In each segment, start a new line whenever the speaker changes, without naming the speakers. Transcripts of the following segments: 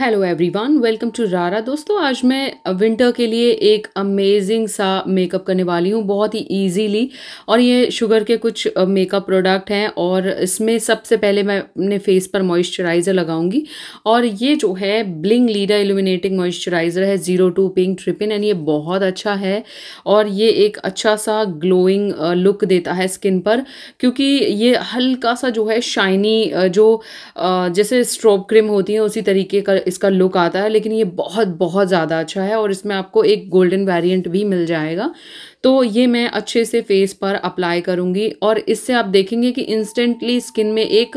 hello everyone welcome to रारा दोस्तों आज मैं विंटर के लिए एक अमेजिंग सा मेकअप करने वाली हूँ बहुत ही इजीली और ये शुगर के कुछ मेकअप प्रोडक्ट हैं और इसमें सबसे पहले मैं अपने फेस पर मॉइस्चराइज़र लगाऊंगी और ये जो है ब्लिंग लीडर इल्यूमिनेटिंग मॉइस्चराइज़र है zero two pink trippin and ये बहुत अच्छा है और ये एक अच्छा सा ग्लोइंग लुक देता है स्किन पर क्योंकि ये हल्का सा जो है शाइनी जो जैसे स्ट्रोब क्रीम होती है उसी तरीके का इसका लुक आता है लेकिन ये बहुत बहुत ज़्यादा अच्छा है और इसमें आपको एक गोल्डन वेरिएंट भी मिल जाएगा तो ये मैं अच्छे से फेस पर अप्लाई करूँगी और इससे आप देखेंगे कि इंस्टेंटली स्किन में एक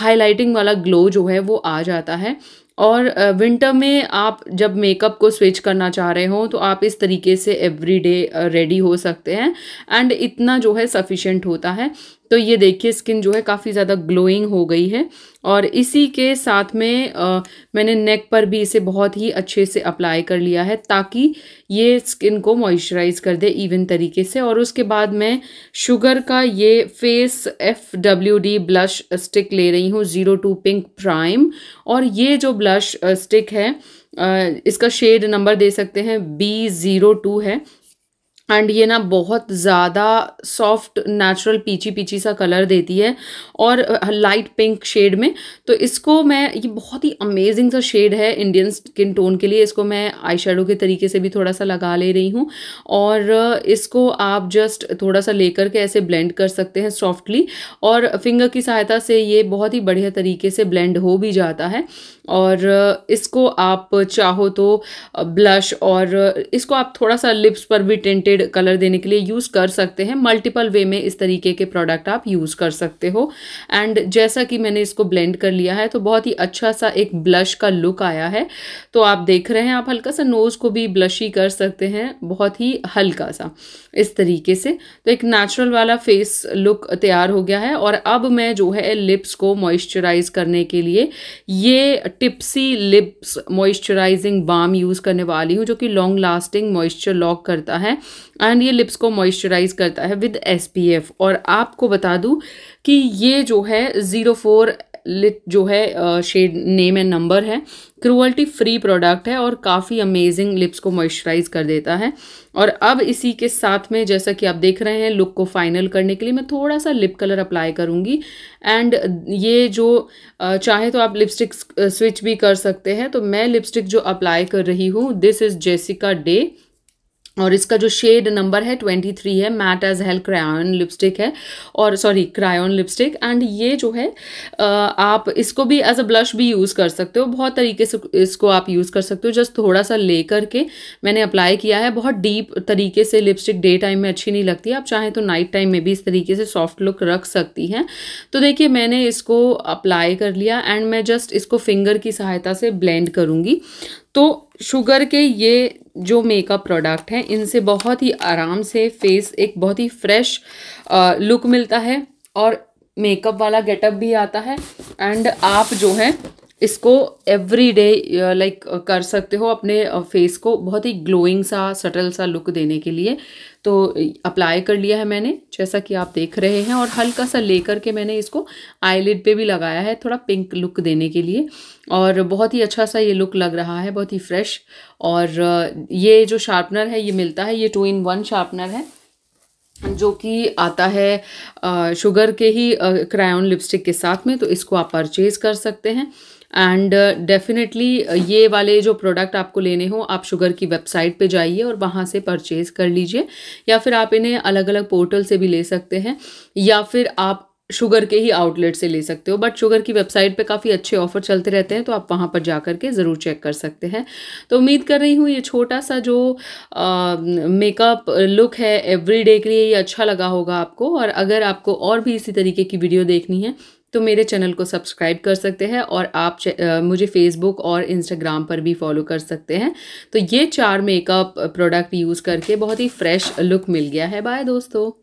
हाईलाइटिंग वाला ग्लो जो है वो आ जाता है और विंटर में आप जब मेकअप को स्विच करना चाह रहे हो तो आप इस तरीके से एवरी डे रेडी हो सकते हैं एंड इतना जो है सफिशेंट होता है तो ये देखिए स्किन जो है काफ़ी ज़्यादा ग्लोइंग हो गई है और इसी के साथ में आ, मैंने नेक पर भी इसे बहुत ही अच्छे से अप्लाई कर लिया है ताकि ये स्किन को मॉइस्चराइज कर दे इवन बेहतरीन तरीके से और उसके बाद मैं शुगर का ये face F W D blush stick ले रही हूँ ज़ीरो टू पिंक प्राइम और ये जो ब्लश स्टिक है इसका शेड नंबर दे सकते हैं बी ज़ीरो टू है एंड ये ना बहुत ज़्यादा सॉफ्ट नेचुरल पीची पीची सा कलर देती है और लाइट पिंक शेड में तो इसको मैं ये बहुत ही अमेजिंग सा शेड है इंडियन स्किन टोन के लिए इसको मैं आई के तरीके से भी थोड़ा सा लगा ले रही हूँ और इसको आप जस्ट थोड़ा सा लेकर के ऐसे ब्लेंड कर सकते हैं सॉफ्टली और फिंगर की सहायता से ये बहुत ही बढ़िया तरीके से ब्लेंड हो भी जाता है और इसको आप चाहो तो ब्लश और इसको आप थोड़ा सा लिप्स पर भी टेंटेड पेंटेड कलर देने के लिए यूज़ कर सकते हैं मल्टीपल वे में इस तरीके के प्रोडक्ट आप यूज़ कर सकते हो एंड जैसा कि मैंने इसको ब्लेंड कर लिया है तो बहुत ही अच्छा सा एक ब्लश का लुक आया है तो आप देख रहे हैं आप हल्का सा नोज़ को भी ब्लश ही कर सकते हैं बहुत ही हल्का सा इस तरीके से तो एक नेचुरल वाला फेस लुक तैयार हो गया है और अब मैं जो है लिप्स को मॉइस्चराइज करने के लिए ये tipsy lips moisturising balm use करने वाली हूँ जो कि लॉन्ग लास्टिंग मॉइस्चर लॉक करता है एंड ये लिप्स को मॉइस्चराइज करता है विद एस और आपको बता दूँ कि ये जो है ज़ीरो फोर लिट जो है शेड नेम एंड नंबर है क्रूअल्टी फ्री प्रोडक्ट है और काफ़ी अमेजिंग लिप्स को मॉइस्चराइज कर देता है और अब इसी के साथ में जैसा कि आप देख रहे हैं लुक को फाइनल करने के लिए मैं थोड़ा सा लिप कलर अप्लाई करूँगी एंड ये जो चाहे तो आप लिपस्टिक स्विच भी कर सकते हैं तो मैं लिपस्टिक जो अप्लाई कर रही हूँ दिस इज़ जेसिका डे और इसका जो शेड नंबर है ट्वेंटी थ्री है matte as hell crayon lipstick है और सॉरी क्रायोन लिपस्टिक एंड ये जो है आप इसको भी एज अ ब्लश भी यूज़ कर सकते हो बहुत तरीके से इसको आप यूज़ कर सकते हो जस्ट थोड़ा सा ले करके मैंने अप्लाई किया है बहुत डीप तरीके से लिपस्टिक डे टाइम में अच्छी नहीं लगती आप चाहें तो नाइट टाइम में भी इस तरीके से सॉफ्ट लुक रख सकती हैं तो देखिए मैंने इसको अप्लाई कर लिया एंड मैं जस्ट इसको फिंगर की सहायता से ब्लेंड करूँगी तो शुगर के ये जो मेकअप प्रोडक्ट हैं इनसे बहुत ही आराम से फेस एक बहुत ही फ्रेश लुक मिलता है और मेकअप वाला गेटअप भी आता है एंड आप जो है इसको एवरी डे लाइक कर सकते हो अपने फेस uh, को बहुत ही ग्लोइंग सा सटल सा लुक देने के लिए तो अप्लाई uh, कर लिया है मैंने जैसा कि आप देख रहे हैं और हल्का सा लेकर के मैंने इसको आईलिड पे भी लगाया है थोड़ा पिंक लुक देने के लिए और बहुत ही अच्छा सा ये लुक लग रहा है बहुत ही फ्रेश और uh, ये जो शार्पनर है ये मिलता है ये टू इन वन शार्पनर है जो कि आता है शुगर के ही क्रायोन लिपस्टिक के साथ में तो इसको आप परचेज़ कर सकते हैं एंड डेफिनेटली uh, uh, ये वाले जो प्रोडक्ट आपको लेने हो आप शुगर की वेबसाइट पे जाइए और वहाँ से परचेज़ कर लीजिए या फिर आप इन्हें अलग अलग पोर्टल से भी ले सकते हैं या फिर आप शुगर के ही आउटलेट से ले सकते हो बट शुगर की वेबसाइट पे काफ़ी अच्छे ऑफर चलते रहते हैं तो आप वहाँ पर जा कर के ज़रूर चेक कर सकते हैं तो उम्मीद कर रही हूँ ये छोटा सा जो मेकअप लुक है एवरीडे के लिए ये अच्छा लगा होगा आपको और अगर आपको और भी इसी तरीके की वीडियो देखनी है तो मेरे चैनल को सब्सक्राइब कर सकते हैं और आप मुझे फेसबुक और इंस्टाग्राम पर भी फॉलो कर सकते हैं तो ये चार मेकअप प्रोडक्ट यूज़ करके बहुत ही फ्रेश लुक मिल गया है बाय दोस्तों